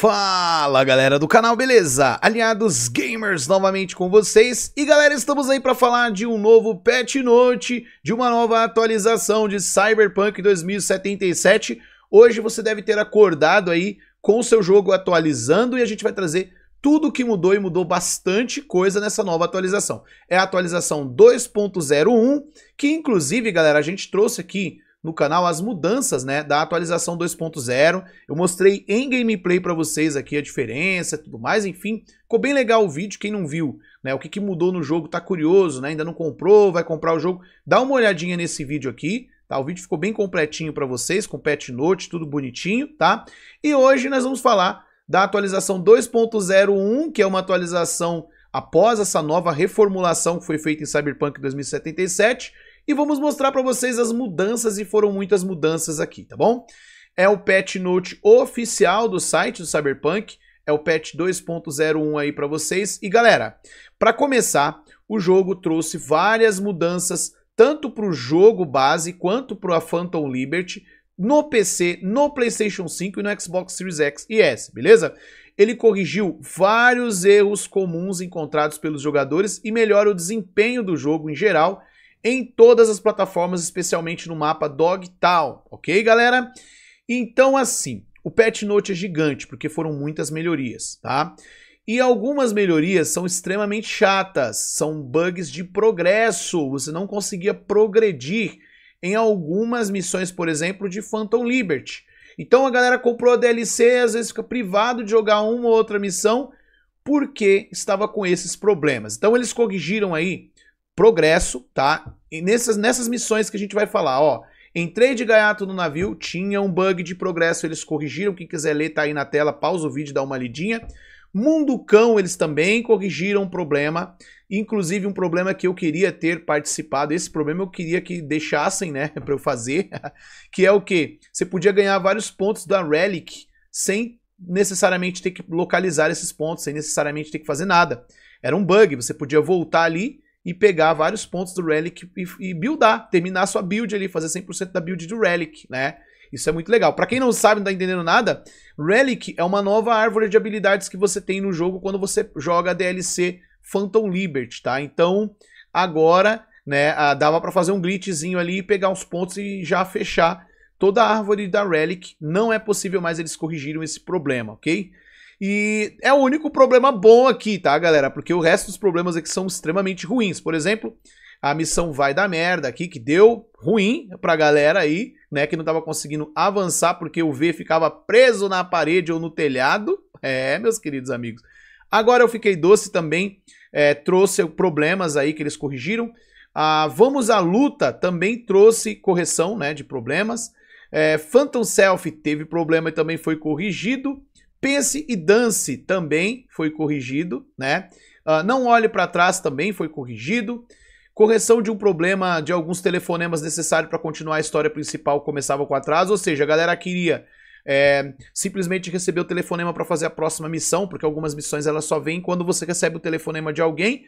Fala galera do canal, beleza? Aliados Gamers novamente com vocês. E galera, estamos aí para falar de um novo patch note, de uma nova atualização de Cyberpunk 2077. Hoje você deve ter acordado aí com o seu jogo atualizando e a gente vai trazer tudo que mudou e mudou bastante coisa nessa nova atualização. É a atualização 2.01, que inclusive, galera, a gente trouxe aqui no canal as mudanças, né, da atualização 2.0. Eu mostrei em gameplay para vocês aqui a diferença, tudo mais, enfim. Ficou bem legal o vídeo, quem não viu, né, o que, que mudou no jogo, tá curioso, né, ainda não comprou, vai comprar o jogo, dá uma olhadinha nesse vídeo aqui, tá? O vídeo ficou bem completinho para vocês, com patch note, tudo bonitinho, tá? E hoje nós vamos falar da atualização 2.01, que é uma atualização após essa nova reformulação que foi feita em Cyberpunk 2077, e vamos mostrar para vocês as mudanças e foram muitas mudanças aqui, tá bom? É o patch note oficial do site do Cyberpunk, é o patch 2.01 aí para vocês. E galera, para começar, o jogo trouxe várias mudanças tanto para o jogo base quanto para o Phantom Liberty no PC, no PlayStation 5 e no Xbox Series X e S, beleza? Ele corrigiu vários erros comuns encontrados pelos jogadores e melhora o desempenho do jogo em geral em todas as plataformas, especialmente no mapa Dogtown, ok, galera? Então, assim, o Patch Note é gigante, porque foram muitas melhorias, tá? E algumas melhorias são extremamente chatas, são bugs de progresso, você não conseguia progredir em algumas missões, por exemplo, de Phantom Liberty. Então a galera comprou a DLC, às vezes fica privado de jogar uma ou outra missão, porque estava com esses problemas. Então eles corrigiram aí progresso, tá? E nessas, nessas missões que a gente vai falar, ó. Entrei de gaiato no navio, tinha um bug de progresso, eles corrigiram. Quem quiser ler, tá aí na tela, pausa o vídeo, dá uma lidinha. Mundo Cão, eles também corrigiram um problema, inclusive um problema que eu queria ter participado. Esse problema eu queria que deixassem, né, para eu fazer, que é o que você podia ganhar vários pontos da Relic sem necessariamente ter que localizar esses pontos, sem necessariamente ter que fazer nada. Era um bug, você podia voltar ali e pegar vários pontos do Relic e, e buildar, terminar sua build ali, fazer 100% da build do Relic, né? Isso é muito legal. Para quem não sabe, não tá entendendo nada, Relic é uma nova árvore de habilidades que você tem no jogo quando você joga a DLC Phantom Liberty, tá? Então, agora, né, dava para fazer um glitchzinho ali, e pegar os pontos e já fechar toda a árvore da Relic. Não é possível mais eles corrigiram esse problema, ok? E é o único problema bom aqui, tá, galera? Porque o resto dos problemas aqui são extremamente ruins. Por exemplo, a missão vai da merda aqui, que deu ruim pra galera aí, né? Que não tava conseguindo avançar porque o V ficava preso na parede ou no telhado. É, meus queridos amigos. Agora eu fiquei doce também, é, trouxe problemas aí que eles corrigiram. A ah, Vamos à Luta também trouxe correção né, de problemas. É, Phantom Self teve problema e também foi corrigido. Pense e dance também foi corrigido, né? Uh, não olhe para trás também foi corrigido. Correção de um problema de alguns telefonemas necessário para continuar a história principal começava com atraso, ou seja, a galera queria é, simplesmente receber o telefonema para fazer a próxima missão, porque algumas missões elas só vêm quando você recebe o telefonema de alguém,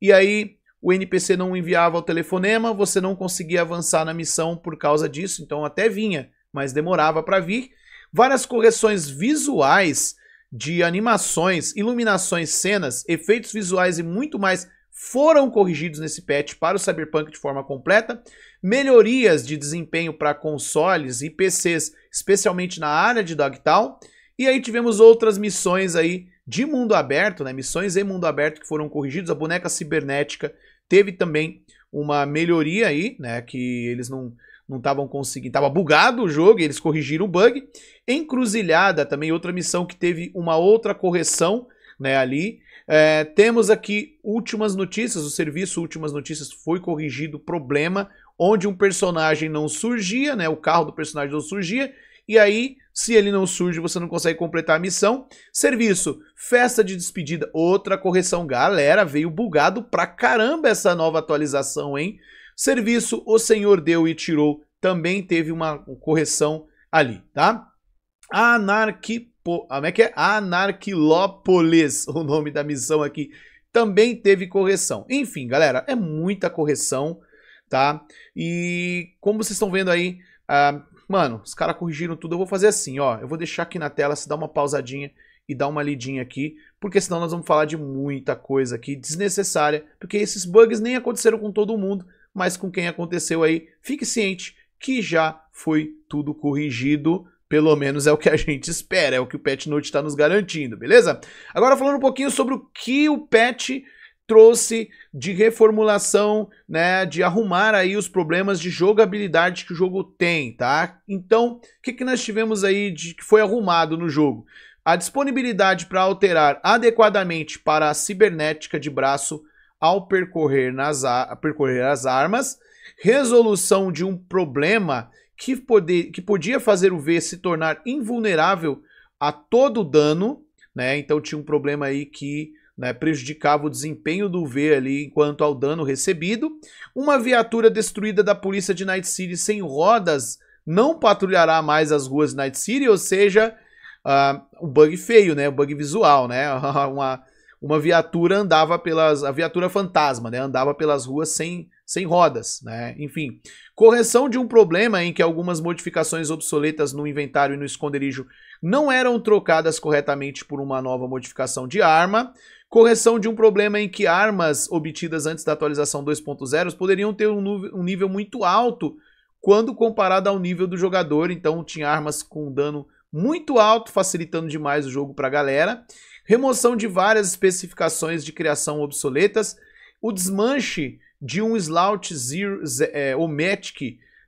e aí o NPC não enviava o telefonema, você não conseguia avançar na missão por causa disso, então até vinha, mas demorava para vir várias correções visuais de animações, iluminações, cenas, efeitos visuais e muito mais foram corrigidos nesse patch para o Cyberpunk de forma completa. Melhorias de desempenho para consoles e PCs, especialmente na área de Dogtown. E aí tivemos outras missões aí de mundo aberto, né? Missões em mundo aberto que foram corrigidas. A boneca cibernética teve também uma melhoria aí, né? Que eles não não estavam conseguindo, estava bugado o jogo, eles corrigiram o bug. Encruzilhada também, outra missão que teve uma outra correção, né, ali. É, temos aqui últimas notícias, o serviço últimas notícias foi corrigido problema onde um personagem não surgia, né, o carro do personagem não surgia, e aí, se ele não surge, você não consegue completar a missão. Serviço, festa de despedida, outra correção. Galera, veio bugado pra caramba essa nova atualização, hein? Serviço o Senhor deu e tirou, também teve uma correção ali, tá? Anarquipo, ah, como é que é? Anarquilópolis, o nome da missão aqui, também teve correção. Enfim, galera, é muita correção, tá? E como vocês estão vendo aí, ah, mano, os caras corrigiram tudo. Eu vou fazer assim, ó, eu vou deixar aqui na tela, se dá uma pausadinha e dá uma lidinha aqui, porque senão nós vamos falar de muita coisa aqui desnecessária, porque esses bugs nem aconteceram com todo mundo, mas com quem aconteceu aí, fique ciente que já foi tudo corrigido. Pelo menos é o que a gente espera, é o que o Pet Note está nos garantindo, beleza? Agora falando um pouquinho sobre o que o Pet trouxe de reformulação, né, de arrumar aí os problemas de jogabilidade que o jogo tem, tá? Então, o que, que nós tivemos aí de que foi arrumado no jogo? A disponibilidade para alterar adequadamente para a cibernética de braço ao percorrer, nas a, percorrer as armas, resolução de um problema que, poder, que podia fazer o V se tornar invulnerável a todo dano, né? Então tinha um problema aí que né, prejudicava o desempenho do V ali enquanto ao dano recebido. Uma viatura destruída da polícia de Night City sem rodas não patrulhará mais as ruas de Night City, ou seja, uh, ah, um bug feio, né? Um bug visual, né? Uma uma viatura andava pelas. A viatura fantasma, né? Andava pelas ruas sem, sem rodas, né? Enfim. Correção de um problema em que algumas modificações obsoletas no inventário e no esconderijo não eram trocadas corretamente por uma nova modificação de arma. Correção de um problema em que armas obtidas antes da atualização 2.0 poderiam ter um nível muito alto quando comparado ao nível do jogador. Então, tinha armas com dano muito alto, facilitando demais o jogo para a galera remoção de várias especificações de criação obsoletas, o desmanche de um Slout Zero, é,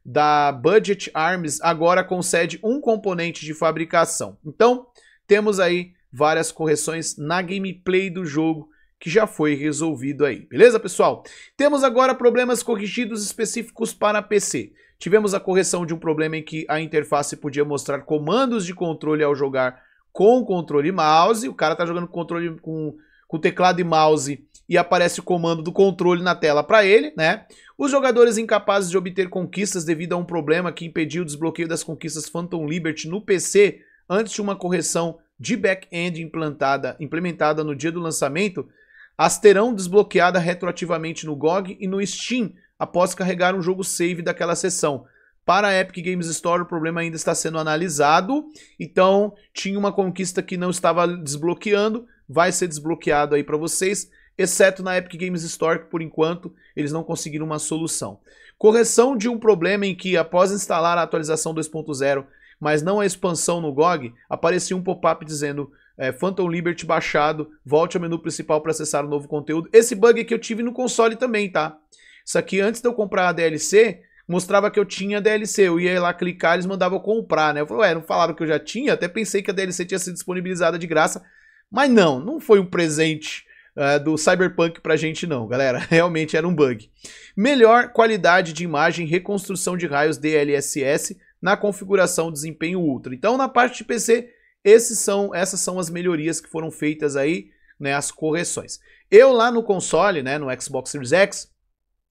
da Budget Arms agora concede um componente de fabricação. Então, temos aí várias correções na gameplay do jogo que já foi resolvido aí, beleza pessoal? Temos agora problemas corrigidos específicos para PC. Tivemos a correção de um problema em que a interface podia mostrar comandos de controle ao jogar com controle e mouse. O cara tá jogando controle com, com teclado e mouse e aparece o comando do controle na tela para ele, né? Os jogadores incapazes de obter conquistas devido a um problema que impediu o desbloqueio das conquistas Phantom Liberty no PC antes de uma correção de back-end implantada, implementada no dia do lançamento, as terão desbloqueada retroativamente no GOG e no Steam após carregar um jogo save daquela sessão. Para a Epic Games Store, o problema ainda está sendo analisado. Então, tinha uma conquista que não estava desbloqueando, vai ser desbloqueado aí para vocês, exceto na Epic Games Store, que por enquanto eles não conseguiram uma solução. Correção de um problema em que, após instalar a atualização 2.0, mas não a expansão no GOG, aparecia um pop-up dizendo é, Phantom Liberty baixado, volte ao menu principal para acessar o novo conteúdo. Esse bug aqui eu tive no console também, tá? Isso aqui, antes de eu comprar a DLC, mostrava que eu tinha DLC. Eu ia lá clicar, eles mandavam comprar, né? Eu falei, ué, não falaram que eu já tinha? Até pensei que a DLC tinha sido disponibilizada de graça. Mas não, não foi um presente uh, do Cyberpunk pra gente não, galera. Realmente era um bug. Melhor qualidade de imagem, reconstrução de raios DLSS na configuração desempenho ultra. Então, na parte de PC, esses são, essas são as melhorias que foram feitas aí, né, as correções. Eu lá no console, né, no Xbox Series X,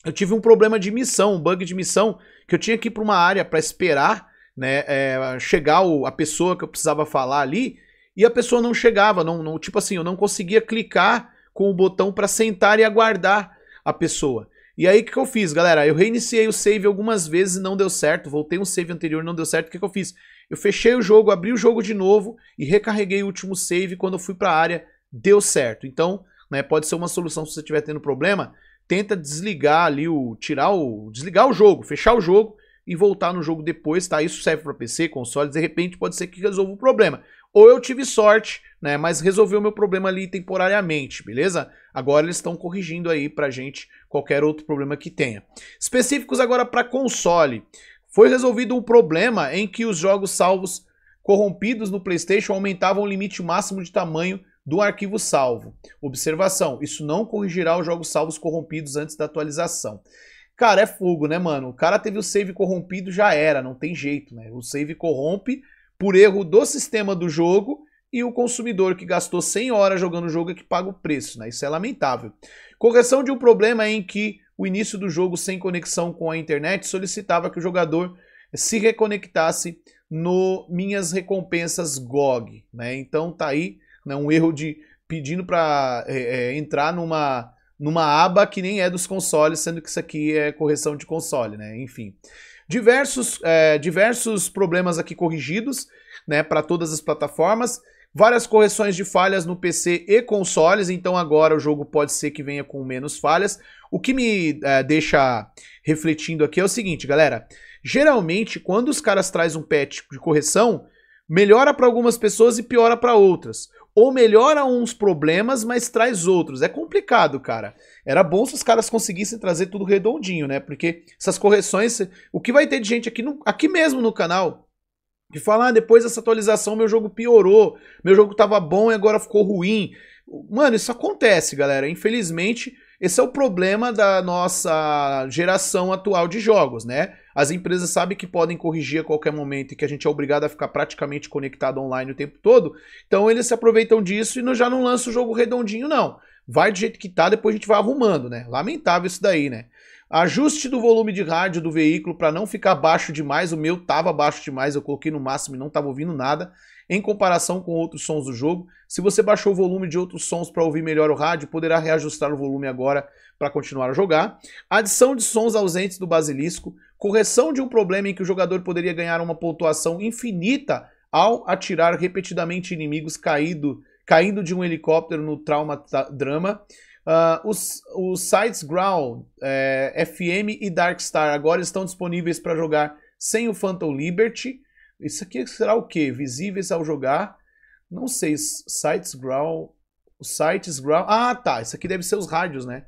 eu tive um problema de missão, um bug de missão, que eu tinha que ir para uma área para esperar né, é, chegar o, a pessoa que eu precisava falar ali, e a pessoa não chegava, não, não tipo assim, eu não conseguia clicar com o botão para sentar e aguardar a pessoa. E aí o que, que eu fiz, galera? Eu reiniciei o save algumas vezes e não deu certo, voltei um save anterior não deu certo, o que, que eu fiz? Eu fechei o jogo, abri o jogo de novo e recarreguei o último save, quando eu fui para a área deu certo. Então, né, pode ser uma solução se você estiver tendo problema, tenta desligar ali o tirar o desligar o jogo, fechar o jogo e voltar no jogo depois, tá? Isso serve para PC, consoles, de repente pode ser que resolva o problema. Ou eu tive sorte, né, mas resolveu o meu problema ali temporariamente, beleza? Agora eles estão corrigindo aí pra gente qualquer outro problema que tenha. Específicos agora para console. Foi resolvido um problema em que os jogos salvos corrompidos no PlayStation aumentavam o limite máximo de tamanho do arquivo salvo. Observação: isso não corrigirá os jogos salvos corrompidos antes da atualização. Cara, é fogo, né, mano? O cara teve o save corrompido, já era, não tem jeito, né? O save corrompe por erro do sistema do jogo e o consumidor que gastou 100 horas jogando o jogo é que paga o preço, né? Isso é lamentável. Correção de um problema em que o início do jogo sem conexão com a internet solicitava que o jogador se reconectasse no Minhas Recompensas GOG, né? Então tá aí né? Um erro de pedindo para é, é, entrar numa, numa aba que nem é dos consoles, sendo que isso aqui é correção de console, né? Enfim. Diversos, é, diversos problemas aqui corrigidos, né, para todas as plataformas. Várias correções de falhas no PC e consoles, então agora o jogo pode ser que venha com menos falhas. O que me é, deixa refletindo aqui é o seguinte, galera. Geralmente, quando os caras trazem um patch de correção, melhora para algumas pessoas e piora para outras ou melhora uns problemas, mas traz outros. É complicado, cara. Era bom se os caras conseguissem trazer tudo redondinho, né? Porque essas correções, o que vai ter de gente aqui, no, aqui mesmo no canal que fala, ah, depois dessa atualização meu jogo piorou, meu jogo tava bom e agora ficou ruim. Mano, isso acontece, galera. Infelizmente, esse é o problema da nossa geração atual de jogos, né? As empresas sabem que podem corrigir a qualquer momento e que a gente é obrigado a ficar praticamente conectado online o tempo todo. Então eles se aproveitam disso e não, já não lança o jogo redondinho, não. Vai do jeito que tá, depois a gente vai arrumando, né? Lamentável isso daí, né? Ajuste do volume de rádio do veículo para não ficar baixo demais. O meu tava baixo demais, eu coloquei no máximo e não tava ouvindo nada em comparação com outros sons do jogo. Se você baixou o volume de outros sons para ouvir melhor o rádio, poderá reajustar o volume agora para continuar a jogar. Adição de sons ausentes do basilisco, correção de um problema em que o jogador poderia ganhar uma pontuação infinita ao atirar repetidamente inimigos caído, caindo de um helicóptero no Trauma Drama. Uh, os, os sites Ground, é, eh, FM e Darkstar agora estão disponíveis para jogar sem o Phantom Liberty. Isso aqui será o quê? Visíveis ao jogar? Não sei, sites ground, sites ground. Ah, tá, isso aqui deve ser os rádios, né?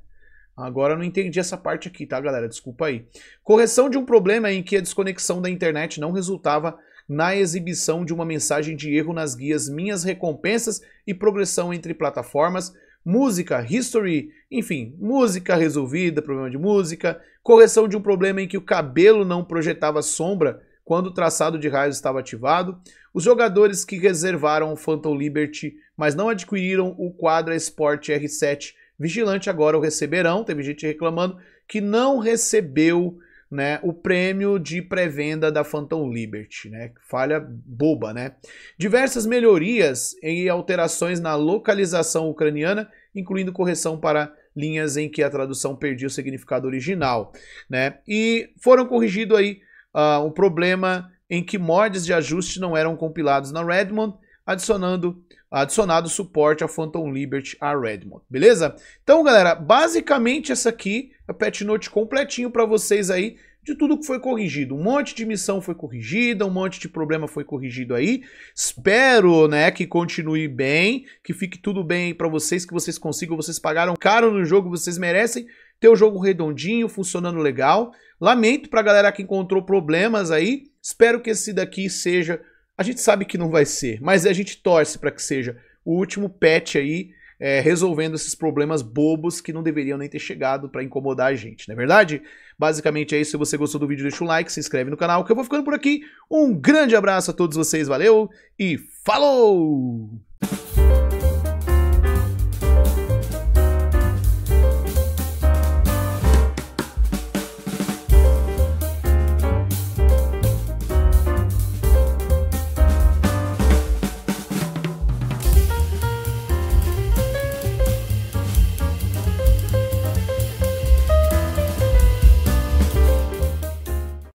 Agora eu não entendi essa parte aqui, tá, galera? Desculpa aí. Correção de um problema em que a desconexão da internet não resultava na exibição de uma mensagem de erro nas guias Minhas Recompensas e Progressão entre Plataformas, Música, History, enfim, música resolvida, problema de música, correção de um problema em que o cabelo não projetava sombra quando o traçado de raios estava ativado, os jogadores que reservaram o Phantom Liberty, mas não adquiriram o Quadra Sport R7 Vigilante agora o receberão. Teve gente reclamando que não recebeu né, o prêmio de pré-venda da Phantom Liberty, né? Falha boba, né? Diversas melhorias e alterações na localização ucraniana, incluindo correção para linhas em que a tradução perdia o significado original, né? E foram corrigidos aí uh, ah, um problema em que mods de ajuste não eram compilados na Redmond, adicionando adicionado suporte a Phantom Liberty a Redmond, beleza? Então, galera, basicamente essa aqui é a patch note completinho para vocês aí de tudo que foi corrigido. Um monte de missão foi corrigida, um monte de problema foi corrigido aí. Espero, né, que continue bem, que fique tudo bem para vocês, que vocês consigam, vocês pagaram caro no jogo, vocês merecem ter o jogo redondinho, funcionando legal. Lamento pra galera que encontrou problemas aí. Espero que esse daqui seja. A gente sabe que não vai ser, mas a gente torce para que seja o último patch aí é, resolvendo esses problemas bobos que não deveriam nem ter chegado para incomodar a gente, não é verdade? Basicamente é isso. Se você gostou do vídeo, deixa um like, se inscreve no canal, que eu vou ficando por aqui. Um grande abraço a todos vocês, valeu e falou!